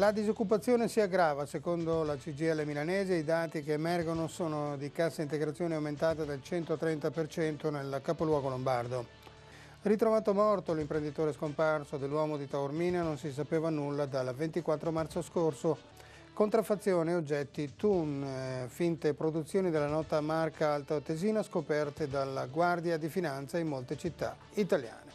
La disoccupazione si aggrava, secondo la CGL milanese i dati che emergono sono di cassa integrazione aumentata del 130% nel capoluogo lombardo. Ritrovato morto l'imprenditore scomparso dell'uomo di Taormina non si sapeva nulla dal 24 marzo scorso. Contraffazione, oggetti, tun, eh, finte produzioni della nota marca Alta Tesina scoperte dalla Guardia di Finanza in molte città italiane.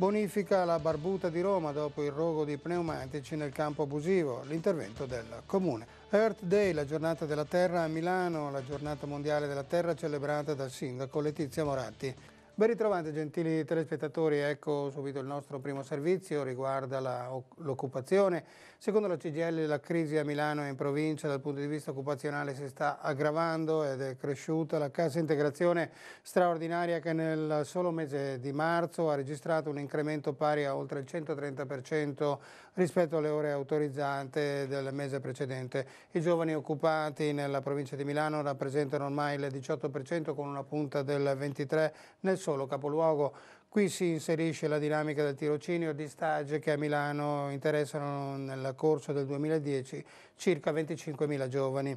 Bonifica la barbuta di Roma dopo il rogo di pneumatici nel campo abusivo, l'intervento del Comune. Earth Day, la giornata della terra a Milano, la giornata mondiale della terra celebrata dal sindaco Letizia Moratti. Ben ritrovati gentili telespettatori, ecco subito il nostro primo servizio, riguarda l'occupazione. Secondo la CGL la crisi a Milano e in provincia dal punto di vista occupazionale si sta aggravando ed è cresciuta la cassa integrazione straordinaria che nel solo mese di marzo ha registrato un incremento pari a oltre il 130% rispetto alle ore autorizzate del mese precedente. I giovani occupati nella provincia di Milano rappresentano ormai il 18% con una punta del 23% nel solo solo capoluogo, qui si inserisce la dinamica del tirocinio di stage che a Milano interessano nel corso del 2010 circa 25.000 giovani,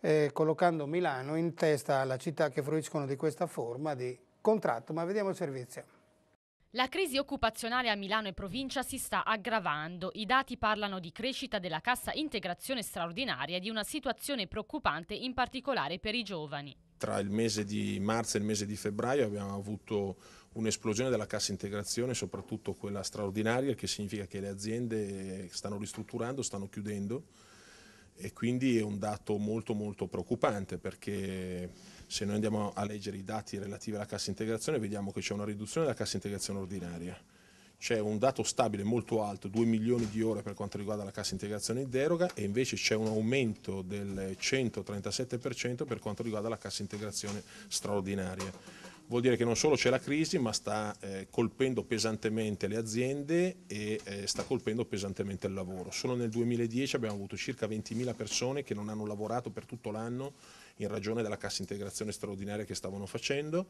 eh, collocando Milano in testa alla città che fruiscono di questa forma di contratto, ma vediamo il servizio. La crisi occupazionale a Milano e provincia si sta aggravando. I dati parlano di crescita della cassa integrazione straordinaria e di una situazione preoccupante in particolare per i giovani. Tra il mese di marzo e il mese di febbraio abbiamo avuto un'esplosione della cassa integrazione, soprattutto quella straordinaria, che significa che le aziende stanno ristrutturando, stanno chiudendo e quindi è un dato molto molto preoccupante perché se noi andiamo a leggere i dati relativi alla cassa integrazione vediamo che c'è una riduzione della cassa integrazione ordinaria c'è un dato stabile molto alto, 2 milioni di ore per quanto riguarda la cassa integrazione in deroga e invece c'è un aumento del 137% per quanto riguarda la cassa integrazione straordinaria vuol dire che non solo c'è la crisi ma sta eh, colpendo pesantemente le aziende e eh, sta colpendo pesantemente il lavoro. Solo nel 2010 abbiamo avuto circa 20.000 persone che non hanno lavorato per tutto l'anno in ragione della cassa integrazione straordinaria che stavano facendo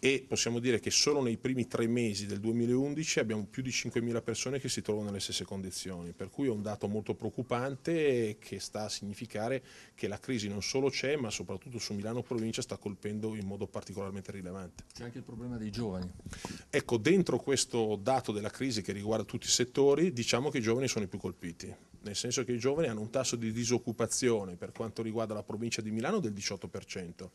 e possiamo dire che solo nei primi tre mesi del 2011 abbiamo più di 5.000 persone che si trovano nelle stesse condizioni, per cui è un dato molto preoccupante che sta a significare che la crisi non solo c'è ma soprattutto su Milano provincia sta colpendo in modo particolarmente rilevante. C'è anche il problema dei giovani. Ecco, dentro questo dato della crisi che riguarda tutti i settori diciamo che i giovani sono i più colpiti, nel senso che i giovani hanno un tasso di disoccupazione per quanto riguarda la provincia di Milano del 18%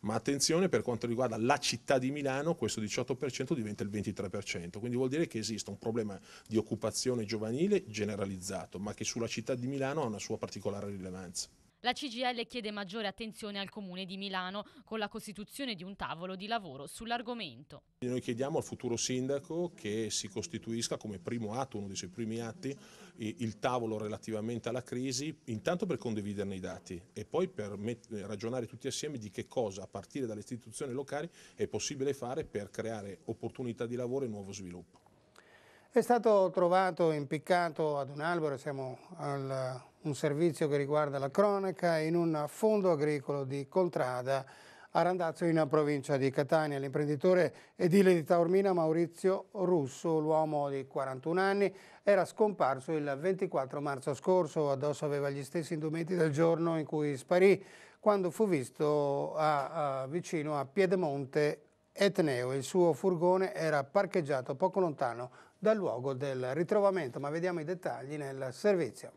ma attenzione per quanto riguarda la città di Milano questo 18% diventa il 23%, quindi vuol dire che esiste un problema di occupazione giovanile generalizzato, ma che sulla città di Milano ha una sua particolare rilevanza. La CGL chiede maggiore attenzione al Comune di Milano con la costituzione di un tavolo di lavoro sull'argomento. Noi chiediamo al futuro sindaco che si costituisca come primo atto, uno dei suoi primi atti, il tavolo relativamente alla crisi, intanto per condividerne i dati e poi per ragionare tutti assieme di che cosa a partire dalle istituzioni locali è possibile fare per creare opportunità di lavoro e nuovo sviluppo. È stato trovato impiccato ad un albero, siamo a un servizio che riguarda la cronaca, in un fondo agricolo di Contrada a Randazzo in provincia di Catania. L'imprenditore edile di Taormina Maurizio Russo, l'uomo di 41 anni, era scomparso il 24 marzo scorso, addosso aveva gli stessi indumenti del giorno in cui sparì quando fu visto a, a, vicino a Piedemonte Etneo. Il suo furgone era parcheggiato poco lontano dal luogo del ritrovamento, ma vediamo i dettagli nel servizio.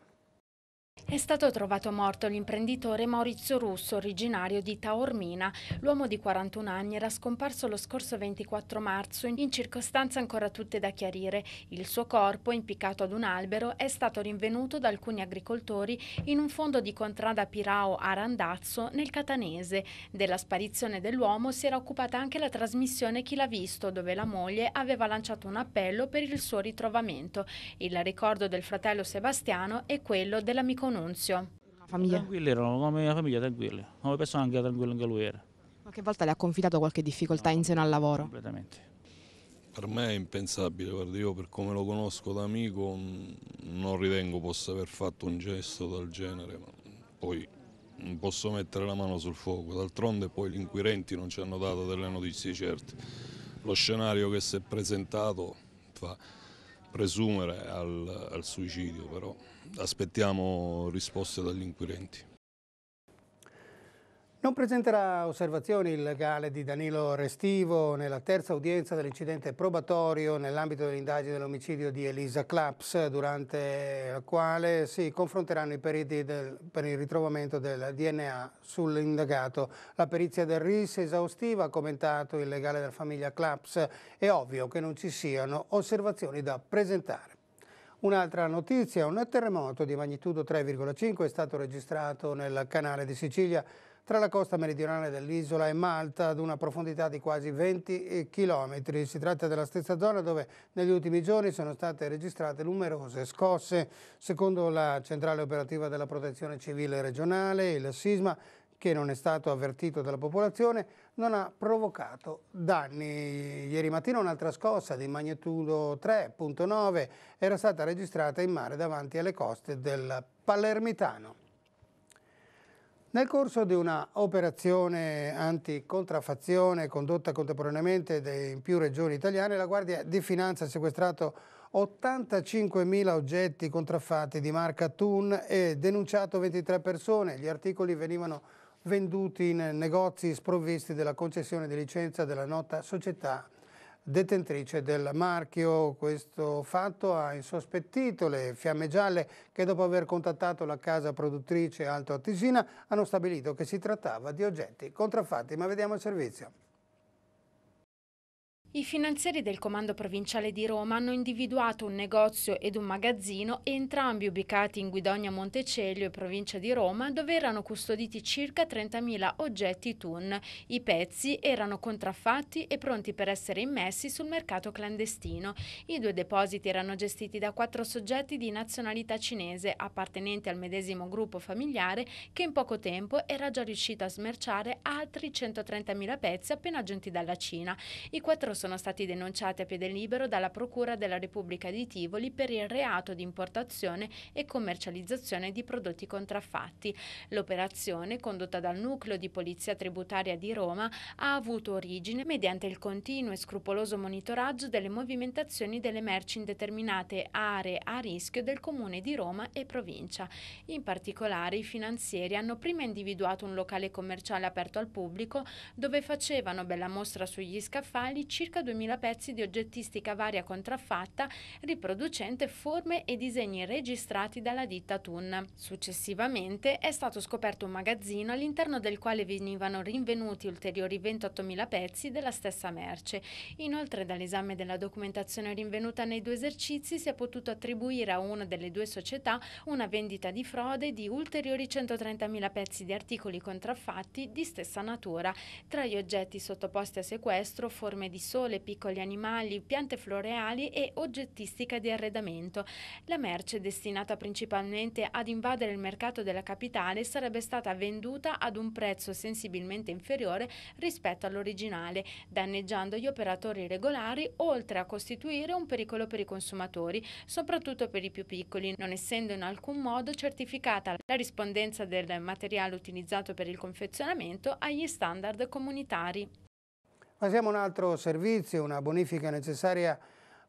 È stato trovato morto l'imprenditore Maurizio Russo, originario di Taormina. L'uomo di 41 anni era scomparso lo scorso 24 marzo in circostanze ancora tutte da chiarire. Il suo corpo, impiccato ad un albero, è stato rinvenuto da alcuni agricoltori in un fondo di contrada Pirao a Randazzo, nel Catanese. Della sparizione dell'uomo si era occupata anche la trasmissione Chi l'ha visto, dove la moglie aveva lanciato un appello per il suo ritrovamento. Il ricordo del fratello Sebastiano è quello dell'amico Domenico Nunzio. Una famiglia? Tranquilli erano, mia famiglia tranquilla, una persona anche tranquilla anche lui era. Qualche volta le ha confidato qualche difficoltà no, in seno al lavoro? Completamente. Per me è impensabile, guarda, io per come lo conosco da amico non ritengo possa aver fatto un gesto del genere, ma poi non posso mettere la mano sul fuoco, d'altronde poi gli inquirenti non ci hanno dato delle notizie certe. Lo scenario che si è presentato fa presumere al, al suicidio, però aspettiamo risposte dagli inquirenti. Non presenterà osservazioni il legale di Danilo Restivo nella terza udienza dell'incidente probatorio nell'ambito dell'indagine dell'omicidio di Elisa Claps, durante la quale si confronteranno i periti del, per il ritrovamento del DNA sull'indagato. La perizia del RIS esaustiva, ha commentato il legale della famiglia Claps, è ovvio che non ci siano osservazioni da presentare. Un'altra notizia, un terremoto di magnitudo 3,5 è stato registrato nel canale di Sicilia tra la costa meridionale dell'isola e Malta ad una profondità di quasi 20 km. Si tratta della stessa zona dove negli ultimi giorni sono state registrate numerose scosse. Secondo la centrale operativa della protezione civile regionale, il sisma che non è stato avvertito dalla popolazione, non ha provocato danni. Ieri mattina un'altra scossa di magnitudo 3.9 era stata registrata in mare davanti alle coste del Palermitano. Nel corso di una operazione anticontraffazione condotta contemporaneamente in più regioni italiane, la Guardia di Finanza ha sequestrato 85.000 oggetti contraffatti di marca Thun e denunciato 23 persone. Gli articoli venivano venduti in negozi sprovvisti della concessione di licenza della nota società detentrice del marchio. Questo fatto ha insospettito le fiamme gialle che dopo aver contattato la casa produttrice Alto Attisina hanno stabilito che si trattava di oggetti contraffatti. Ma vediamo il servizio. I finanzieri del Comando Provinciale di Roma hanno individuato un negozio ed un magazzino, entrambi ubicati in Guidonia Montecelio e provincia di Roma, dove erano custoditi circa 30.000 oggetti TUN. I pezzi erano contraffatti e pronti per essere immessi sul mercato clandestino. I due depositi erano gestiti da quattro soggetti di nazionalità cinese, appartenenti al medesimo gruppo familiare, che in poco tempo era già riuscito a smerciare altri 130.000 pezzi appena giunti dalla Cina. I quattro sono stati denunciati a piede libero dalla Procura della Repubblica di Tivoli per il reato di importazione e commercializzazione di prodotti contraffatti. L'operazione, condotta dal Nucleo di Polizia Tributaria di Roma, ha avuto origine mediante il continuo e scrupoloso monitoraggio delle movimentazioni delle merci in determinate aree a rischio del Comune di Roma e provincia. In particolare i finanzieri hanno prima individuato un locale commerciale aperto al pubblico dove facevano bella mostra sugli scaffali circa circa 2000 pezzi di oggettistica varia contraffatta riproducente forme e disegni registrati dalla ditta Thun. Successivamente è stato scoperto un magazzino all'interno del quale venivano rinvenuti ulteriori 28.000 pezzi della stessa merce. Inoltre dall'esame della documentazione rinvenuta nei due esercizi si è potuto attribuire a una delle due società una vendita di frode di ulteriori 130.000 pezzi di articoli contraffatti di stessa natura, tra gli oggetti sottoposti a sequestro, forme di sogno, sole, piccoli animali, piante floreali e oggettistica di arredamento. La merce, destinata principalmente ad invadere il mercato della capitale, sarebbe stata venduta ad un prezzo sensibilmente inferiore rispetto all'originale, danneggiando gli operatori regolari oltre a costituire un pericolo per i consumatori, soprattutto per i più piccoli, non essendo in alcun modo certificata la rispondenza del materiale utilizzato per il confezionamento agli standard comunitari. Passiamo a un altro servizio, una bonifica necessaria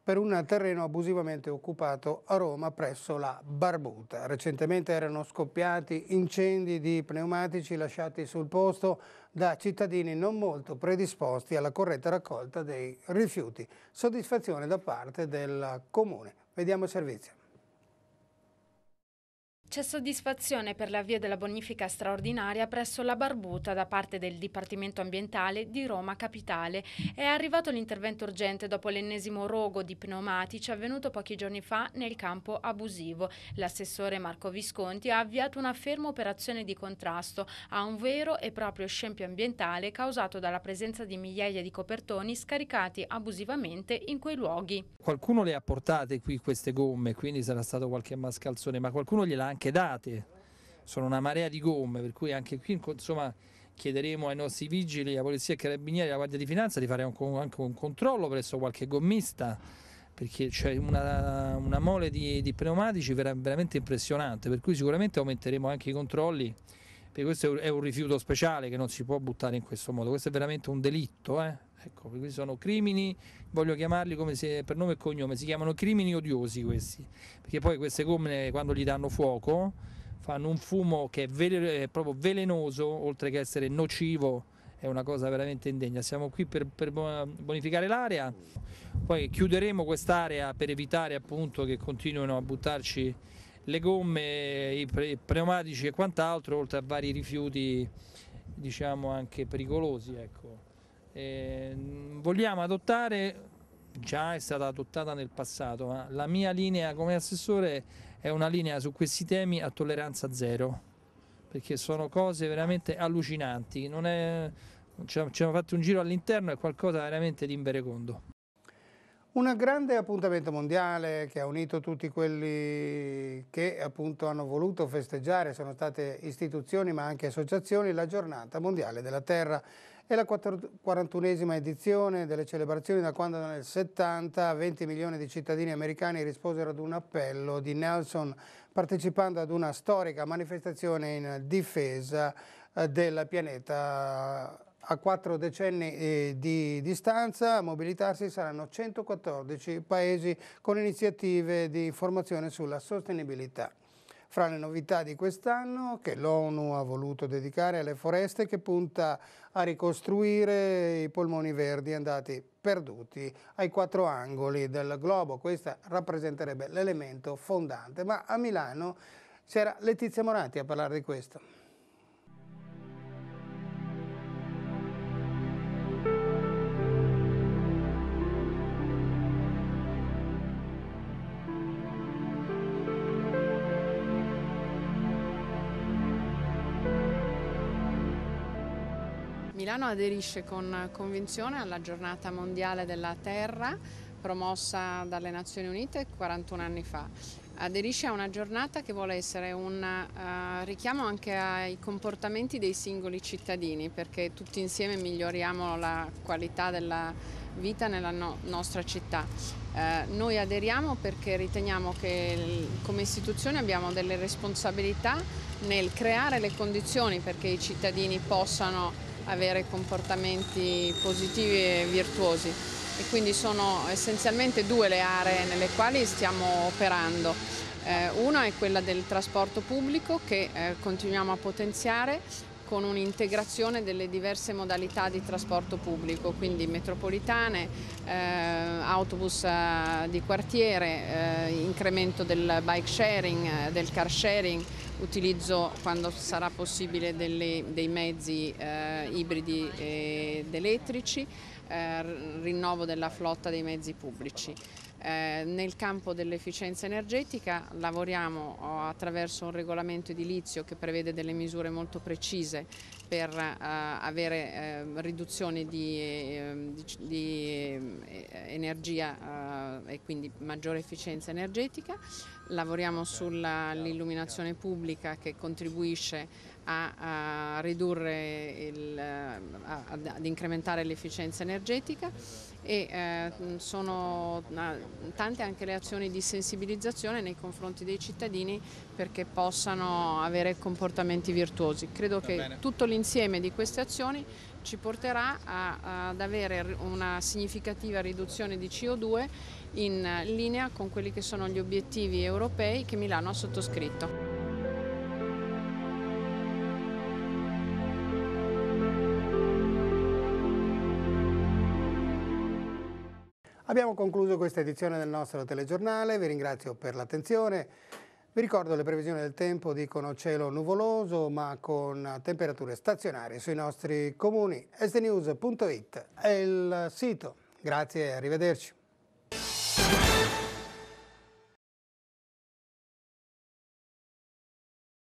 per un terreno abusivamente occupato a Roma presso la Barbuta. Recentemente erano scoppiati incendi di pneumatici lasciati sul posto da cittadini non molto predisposti alla corretta raccolta dei rifiuti. Soddisfazione da parte del Comune. Vediamo il servizio. C'è soddisfazione per l'avvio della bonifica straordinaria presso la Barbuta da parte del Dipartimento Ambientale di Roma Capitale. È arrivato l'intervento urgente dopo l'ennesimo rogo di pneumatici avvenuto pochi giorni fa nel campo abusivo. L'assessore Marco Visconti ha avviato una ferma operazione di contrasto a un vero e proprio scempio ambientale causato dalla presenza di migliaia di copertoni scaricati abusivamente in quei luoghi. Qualcuno le ha portate qui queste gomme, quindi sarà stato qualche mascalzone, ma qualcuno gliela ha anche anche date, sono una marea di gomme, per cui anche qui insomma, chiederemo ai nostri vigili, alla polizia, ai carabinieri, alla Guardia di Finanza di fare un, anche un controllo presso qualche gommista, perché c'è una, una mole di, di pneumatici veramente impressionante, per cui sicuramente aumenteremo anche i controlli, perché questo è un rifiuto speciale che non si può buttare in questo modo, questo è veramente un delitto. Eh? Ecco, questi sono crimini, voglio chiamarli come se, per nome e cognome, si chiamano crimini odiosi questi, perché poi queste gomme quando gli danno fuoco fanno un fumo che è, vele, è proprio velenoso, oltre che essere nocivo, è una cosa veramente indegna. Siamo qui per, per bonificare l'area, poi chiuderemo quest'area per evitare appunto che continuino a buttarci le gomme, i pneumatici e quant'altro, oltre a vari rifiuti diciamo anche pericolosi. Ecco. Eh, vogliamo adottare, già è stata adottata nel passato, ma la mia linea come assessore è una linea su questi temi a tolleranza zero, perché sono cose veramente allucinanti, non è, ci hanno fatto un giro all'interno, è qualcosa veramente di inverecondo. Un grande appuntamento mondiale che ha unito tutti quelli che appunto hanno voluto festeggiare, sono state istituzioni ma anche associazioni, la giornata mondiale della terra. È la 41esima edizione delle celebrazioni da quando nel 70 20 milioni di cittadini americani risposero ad un appello di Nelson partecipando ad una storica manifestazione in difesa eh, del pianeta a quattro decenni eh, di distanza a mobilitarsi saranno 114 paesi con iniziative di formazione sulla sostenibilità fra le novità di quest'anno che l'ONU ha voluto dedicare alle foreste che punta a ricostruire i polmoni verdi andati perduti ai quattro angoli del globo. Questa rappresenterebbe l'elemento fondante, ma a Milano c'era Letizia Moranti a parlare di questo. Milano aderisce con convinzione alla giornata mondiale della terra promossa dalle Nazioni Unite 41 anni fa. Aderisce a una giornata che vuole essere un uh, richiamo anche ai comportamenti dei singoli cittadini perché tutti insieme miglioriamo la qualità della vita nella no nostra città. Eh, noi aderiamo perché riteniamo che come istituzione abbiamo delle responsabilità nel creare le condizioni perché i cittadini possano avere comportamenti positivi e virtuosi e quindi sono essenzialmente due le aree nelle quali stiamo operando. Eh, una è quella del trasporto pubblico che eh, continuiamo a potenziare con un'integrazione delle diverse modalità di trasporto pubblico, quindi metropolitane, eh, autobus eh, di quartiere, eh, incremento del bike sharing, eh, del car sharing, utilizzo quando sarà possibile delle, dei mezzi ibridi ed elettrici eh, rinnovo della flotta dei mezzi pubblici. Eh, nel campo dell'efficienza energetica lavoriamo oh, attraverso un regolamento edilizio che prevede delle misure molto precise per eh, avere ehm, ehm, eh, riduzione di, di, di energia eh, e quindi maggiore efficienza energetica. Lavoriamo sull'illuminazione pubblica che contribuisce a, a ridurre, il, a, ad incrementare l'efficienza energetica e eh, sono tante anche le azioni di sensibilizzazione nei confronti dei cittadini perché possano avere comportamenti virtuosi. Credo che tutto l'insieme di queste azioni ci porterà a, ad avere una significativa riduzione di CO2 in linea con quelli che sono gli obiettivi europei che Milano ha sottoscritto. Abbiamo concluso questa edizione del nostro telegiornale, vi ringrazio per l'attenzione. Vi ricordo le previsioni del tempo dicono cielo nuvoloso ma con temperature stazionarie sui nostri comuni. stnews.it è il sito. Grazie e arrivederci.